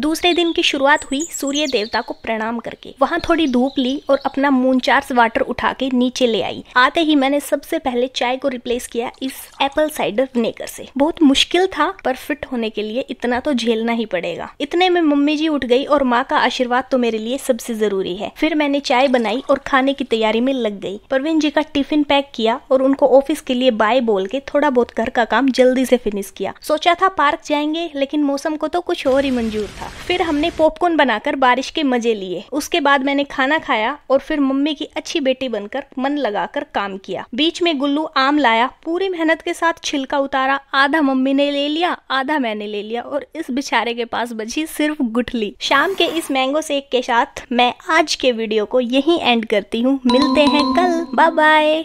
दूसरे दिन की शुरुआत हुई सूर्य देवता को प्रणाम करके वहाँ थोड़ी धूप ली और अपना मूनचार्स वाटर उठा के नीचे ले आई आते ही मैंने सबसे पहले चाय को रिप्लेस किया इस एप्पल साइडर विनेगर से बहुत मुश्किल था पर फिट होने के लिए इतना तो झेलना ही पड़ेगा इतने में मम्मी जी उठ गई और माँ का आशीर्वाद तो मेरे लिए सबसे जरूरी है फिर मैंने चाय बनाई और खाने की तैयारी में लग गई परवीन जी का टिफिन पैक किया और उनको ऑफिस के लिए बाय बोल के थोड़ा बहुत घर का काम जल्दी से फिनिश किया सोचा था पार्क जाएंगे लेकिन मौसम को तो कुछ और ही मंजूर था था फिर हमने पॉपकॉर्न बनाकर बारिश के मजे लिए उसके बाद मैंने खाना खाया और फिर मम्मी की अच्छी बेटी बनकर मन लगाकर काम किया बीच में गुल्लू आम लाया पूरी मेहनत के साथ छिलका उतारा आधा मम्मी ने ले लिया आधा मैंने ले लिया और इस बेचारे के पास बची सिर्फ गुठली शाम के इस मैंगो सेक के साथ मैं आज के वीडियो को यही एंड करती हूँ मिलते हैं कल बाय बाय